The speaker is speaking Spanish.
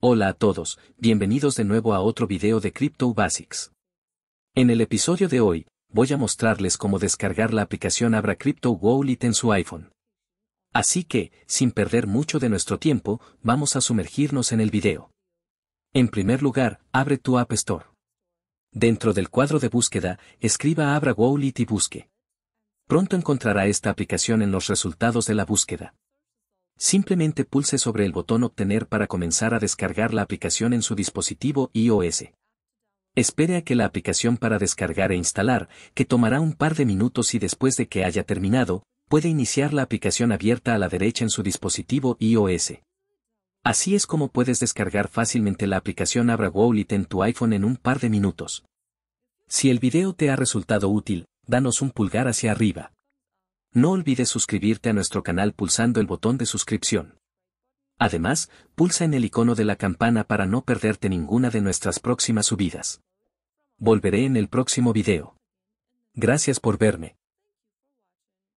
Hola a todos, bienvenidos de nuevo a otro video de Crypto Basics. En el episodio de hoy, voy a mostrarles cómo descargar la aplicación Abra Crypto Wallet en su iPhone. Así que, sin perder mucho de nuestro tiempo, vamos a sumergirnos en el video. En primer lugar, abre tu App Store. Dentro del cuadro de búsqueda, escriba Abra Wallet y busque. Pronto encontrará esta aplicación en los resultados de la búsqueda. Simplemente pulse sobre el botón Obtener para comenzar a descargar la aplicación en su dispositivo iOS. Espere a que la aplicación para descargar e instalar, que tomará un par de minutos y después de que haya terminado, puede iniciar la aplicación abierta a la derecha en su dispositivo iOS. Así es como puedes descargar fácilmente la aplicación Abra en tu iPhone en un par de minutos. Si el video te ha resultado útil, danos un pulgar hacia arriba no olvides suscribirte a nuestro canal pulsando el botón de suscripción. Además, pulsa en el icono de la campana para no perderte ninguna de nuestras próximas subidas. Volveré en el próximo video. Gracias por verme.